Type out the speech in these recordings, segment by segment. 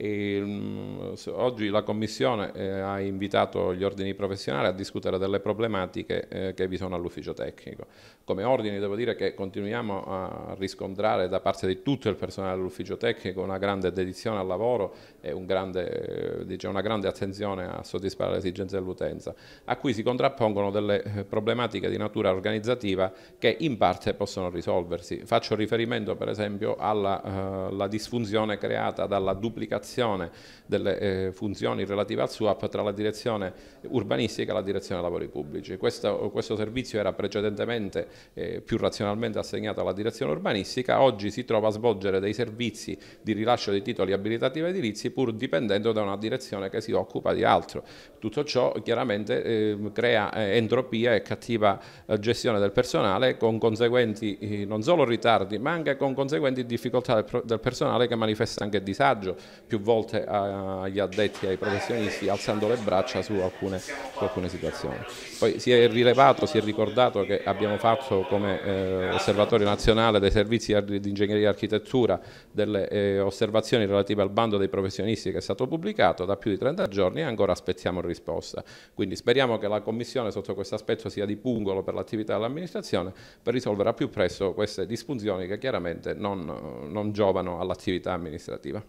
E, mm, oggi la Commissione eh, ha invitato gli ordini professionali a discutere delle problematiche eh, che vi sono all'ufficio tecnico. Come ordini devo dire che continuiamo a riscontrare da parte di tutto il personale dell'ufficio tecnico una grande dedizione al lavoro e un grande, eh, diciamo, una grande attenzione a soddisfare le esigenze dell'utenza, a cui si contrappongono delle eh, problematiche di natura organizzativa che in parte possono risolversi. Faccio riferimento per esempio alla eh, disfunzione creata dalla duplicazione coordinazione delle eh, funzioni relative al SUAP tra la direzione urbanistica e la direzione lavori pubblici. Questo, questo servizio era precedentemente eh, più razionalmente assegnato alla direzione urbanistica, oggi si trova a svolgere dei servizi di rilascio di titoli abilitativi edilizi pur dipendendo da una direzione che si occupa di altro. Tutto ciò chiaramente eh, crea eh, entropia e cattiva gestione del personale con conseguenti eh, non solo ritardi ma anche con conseguenti difficoltà del, del personale che manifesta anche disagio più più volte agli addetti e ai professionisti alzando le braccia su alcune, su alcune, situazioni. Poi si è rilevato, si è ricordato che abbiamo fatto come eh, Osservatorio Nazionale dei Servizi di Ingegneria e Architettura delle eh, osservazioni relative al bando dei professionisti che è stato pubblicato da più di 30 giorni e ancora aspettiamo risposta. Quindi speriamo che la Commissione sotto questo aspetto sia di pungolo per l'attività dell'amministrazione per risolvere a più presto queste disfunzioni che chiaramente non, non giovano all'attività amministrativa.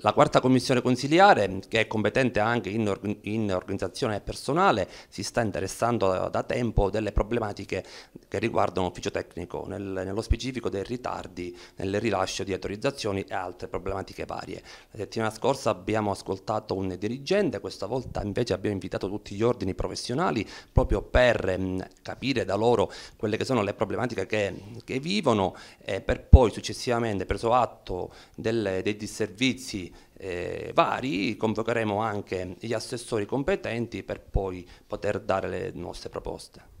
La quarta commissione consiliare, che è competente anche in, or in, organizzazione personale, si sta interessando da tempo delle problematiche che riguardano l'ufficio tecnico, nel, nello specifico dei ritardi nel rilascio di autorizzazioni e altre problematiche varie. La settimana scorsa abbiamo ascoltato un dirigente, questa volta invece abbiamo invitato tutti gli ordini professionali proprio per mh, mm, capire da loro quelle che sono le problematiche che, che vivono e per poi successivamente preso atto delle, dei disservizi eh, vari, convocheremo anche gli assessori competenti per poi poter dare le nostre proposte.